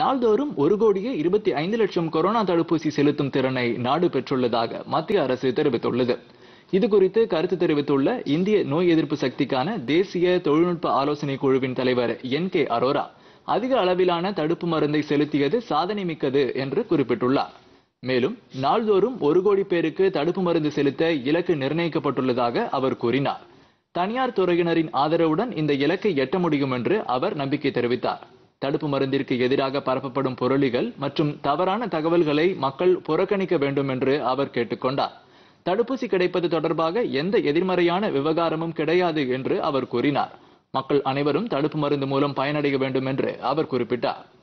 நாள்தோறும் ஒரு கோடியே இருபத்தி ஐந்து லட்சம் கொரோனா தடுப்பூசி செலுத்தும் திறனை நாடு பெற்றுள்ளதாக மத்திய அரசு தெரிவித்துள்ளது இது குறித்து கருத்து தெரிவித்துள்ள இந்திய நோய் எதிர்ப்பு சக்திக்கான தேசிய தொழில்நுட்ப ஆலோசனை குழுவின் தலைவர் என் கே அரோரா அதிக அளவிலான தடுப்பு மருந்தை செலுத்தியது சாதனை மிக்கது என்று குறிப்பிட்டுள்ளார் மேலும் நாள்தோறும் ஒரு கோடி பேருக்கு தடுப்பு மருந்து செலுத்த இலக்கு நிர்ணயிக்கப்பட்டுள்ளதாக அவர் கூறினார் தனியார் துறையினரின் ஆதரவுடன் இந்த இலக்கை எட்ட முடியும் என்று அவர் நம்பிக்கை தெரிவித்தார் தடுப்பு மருந்திற்கு எதிராக பரப்பப்படும் பொருளிகள் மற்றும் தவறான தகவல்களை மக்கள் புறக்கணிக்க வேண்டும் என்று அவர் கேட்டுக்கொண்டார் தடுப்பூசி கிடைப்பது தொடர்பாக எந்த எதிர்மறையான விவகாரமும் கிடையாது என்று அவர் கூறினார் மக்கள் அனைவரும் தடுப்பு மருந்து மூலம் பயனடைய வேண்டும் என்று அவர் குறிப்பிட்டார்